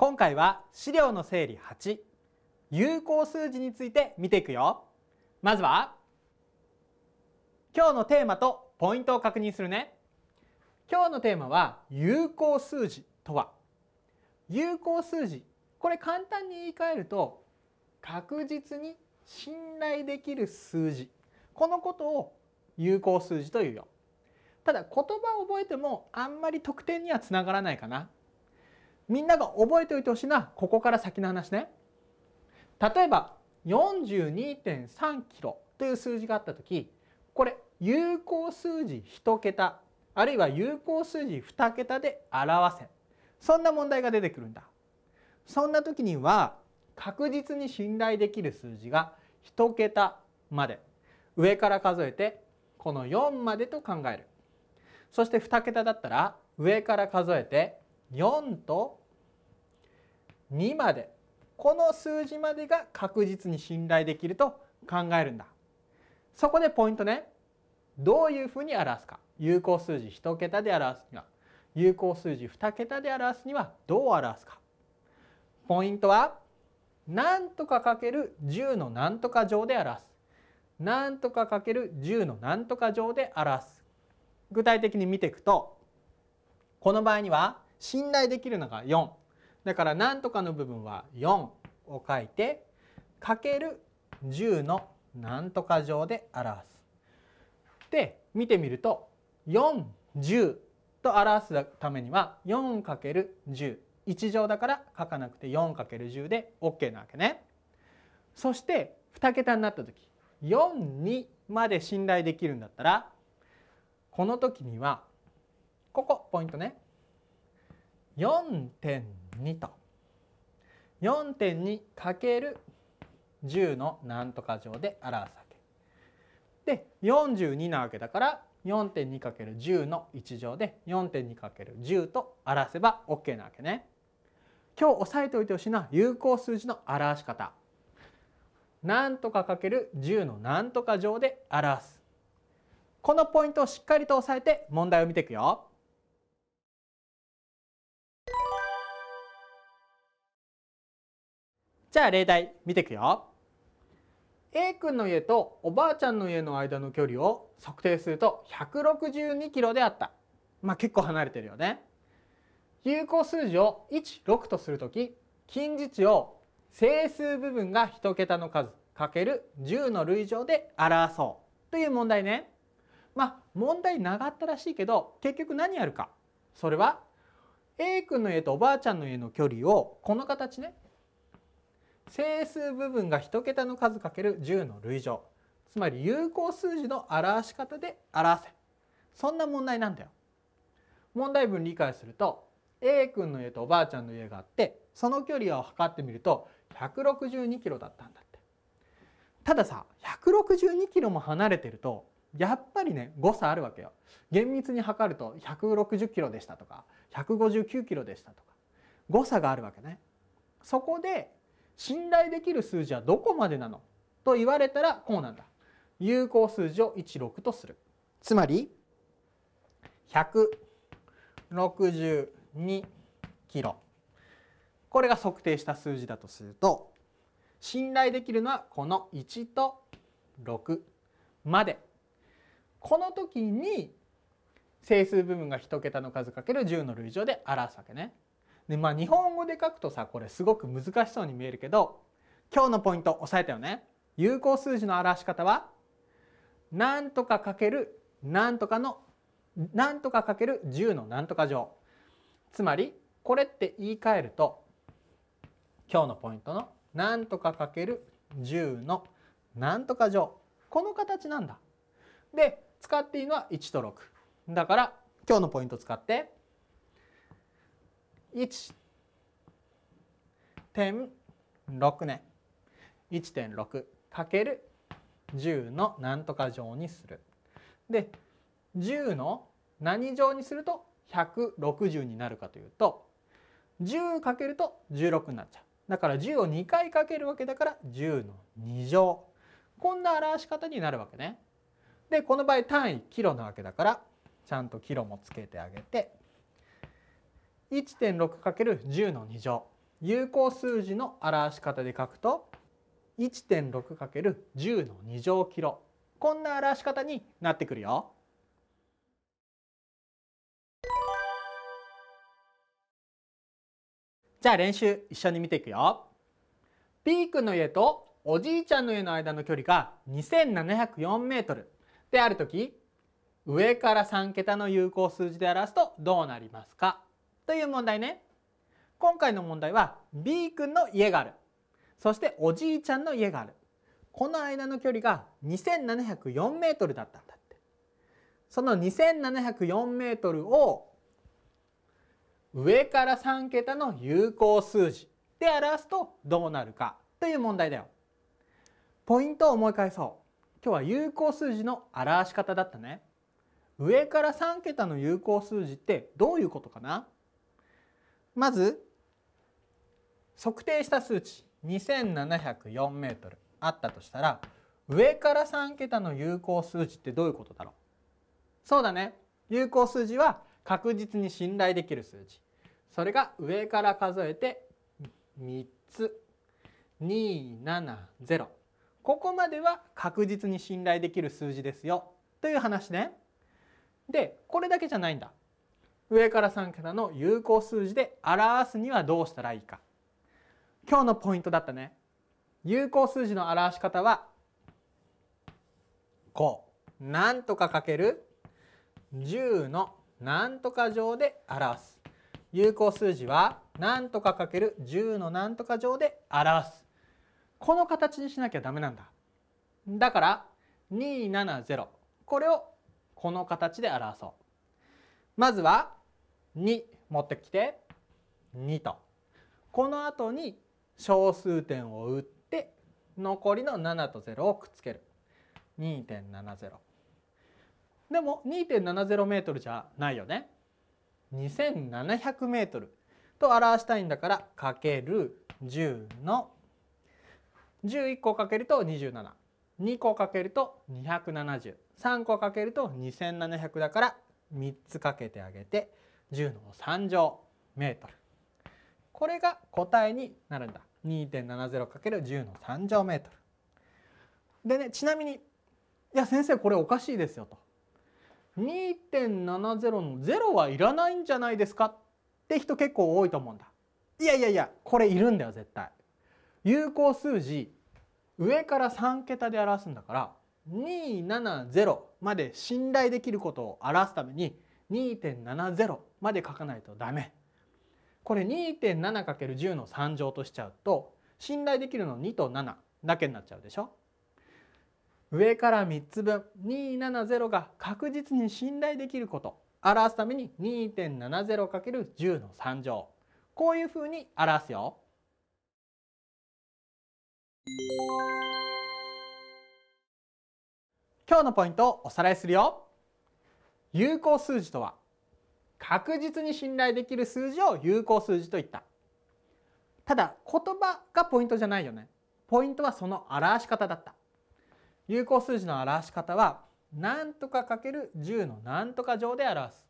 今回は資料の整理8有効数字について見ていくよまずは今日のテーマとポイントを確認するね今日のテーマは有効数字とは有効数字これ簡単に言い換えると確実に信頼できる数字このことを有効数字というよただ言葉を覚えてもあんまり得点にはつながらないかなみんなが覚えておいてほしいなここから先の話ね。例えば42.3キロという数字があった時これ有効数字1桁あるいは有効数字2桁で表せそんな問題が出てくるんだ。そんな時には確実に信頼できる数字が1桁まで上から数えてこの4までと考えるそして2桁だったら上から数えて4と2までこの数字までが確実に信頼できると考えるんだそこでポイントねどういうふうに表すか有効数字1桁で表すには有効数字2桁で表すにはどう表すかポイントは何とかかける10の何とか乗で表す何とかかける10の何とか乗で表す具体的に見ていくとこの場合には信頼できるのが4だから何とかの部分は4を書いてかける10の何とか乗で表す。で見てみると40と表すためには 4×10 1乗だから書かなくて 4×10 で OK なわけね。そして2桁になった時42まで信頼できるんだったらこの時にはここポイントね4.2と 4.2×10 の何とか乗で表すわけ。で42なわけだから 4.2×10 の1乗で 4.2×10 と表せば OK なわけね。今日押さえておいてほしいのは有効数字の表し方。何とか ×10 の何とか乗で表す。このポイントをしっかりと押さえて問題を見ていくよ。じゃあ例題見ていくよ。A 君の家とおばあちゃんの家の間の距離を測定すると162キロであった。まあ結構離れてるよね。有効数字を16とする時近似値を整数部分が1桁の数 ×10 の類乗で表そうという問題ね。まあ問題長ったらしいけど結局何やるかそれは A 君の家とおばあちゃんの家の距離をこの形ね整数部分が1桁の数か ×10 の累乗つまり有効数字の表し方で表せそんな問題なんだよ。問題文理解すると A 君の家とおばあちゃんの家があってその距離を測ってみると162キロだったんだってたださ162キロも離れてるとやっぱりね誤差あるわけよ厳密に測ると160キロでしたとか159キロでしたとか誤差があるわけねそこで信頼できる数字はどこまでなのと言われたらこうなんだ有効数字を16とするつまり162キロこれが測定した数字だとすると信頼できるのはこの1と6までこの時に整数部分が1桁の数かける10の累乗で表すわけね。でまあ日本語で書くとさこれすごく難しそうに見えるけど今日のポイント押さえたよね。有効数字の表し方はなんとかかけるなんとかのなんとかかける10のなんとか乗つまりこれって言い換えると今日のポイントのなんとかかける10のなんとか乗この形なんだ。で使っていいのは1と6だから今日のポイント使って1.6ね 1.6×10 の何とか乗にする。で10の何乗にすると160になるかというと10かけると16になっちゃう。だから10を2回かけるわけだから10の2乗。こんな表し方になるわけね。でこの場合単位キロなわけだからちゃんとキロもつけてあげて 1.6×10 の2乗有効数字の表し方で書くと 1.6×10 の2乗キロこんな表し方になってくるよ。じゃあ練習一緒に見ていくよ。P 君の家とおじいちゃんの家の間の距離が2 7 0 4ルである時上から3桁の有効数字で表すとどうなりますかという問題ね今回の問題は B 君の家があるそしておじいちゃんの家があるこの間の距離が2 7 0 4ルだったんだってその 2704m を上から3桁の有効数字で表すとどうなるかという問題だよ。ポイントを思い返そう今日は有効数字の表し方だったね。上から3桁の有効数字ってどういうことかなまず測定した数値 2704m あったとしたら上から3桁の有効数字ってどういうことだろうそうだね有効数字は確実に信頼できる数字それが上から数えて3つ270ここまでは確実に信頼できる数字ですよという話ね。でこれだけじゃないんだ。上から3桁の有効数字で表すにはどうしたらいいか今日のポイントだったね有効数字の表し方はこうなとかかける10の何とか乗で表す有効数字は何とかかける10の何とか乗で表すこの形にしなきゃダメなんだだから270これをこの形で表そうまずは2持ってきて2とこの後に小数点を打って残りの7と0をくっつける2.70でも 2.70m じゃないよね 2700m と表したいんだからかける10の11個かけると272個かけると2703個かけると2700だから3つかけてあげて10の3乗メートルこれが答えになるんだ 2.70×10 の3乗メートルでねちなみにいや先生これおかしいですよと2.70の0はいらないんじゃないですかって人結構多いと思うんだいやいやいやこれいるんだよ絶対有効数字上から3桁で表すんだから270まで信頼できることを表すために2.70まで書かないとダメ。これ 2.7×10 の3乗としちゃうと信頼できるの2と7だけになっちゃうでしょ上から3つ分270が確実に信頼できること表すために 2.70×10 の3乗こういうふうに表すよ。今日のポイントをおさらいするよ。有効数字とは確実に信頼できる数字を有効数字と言ったただ言葉がポイントじゃないよねポイントはその表し方だった有効数字の表し方は何とかかける10の何とか乗で表す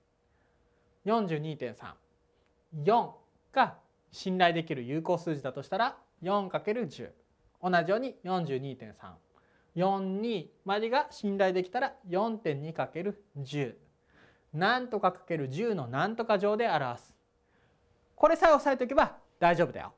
42.34が信頼できる有効数字だとしたら 4×10 同じように42.342までが信頼できたら 4.2×10 何とかか ×10 の何とか乗で表すこれさえ押さえておけば大丈夫だよ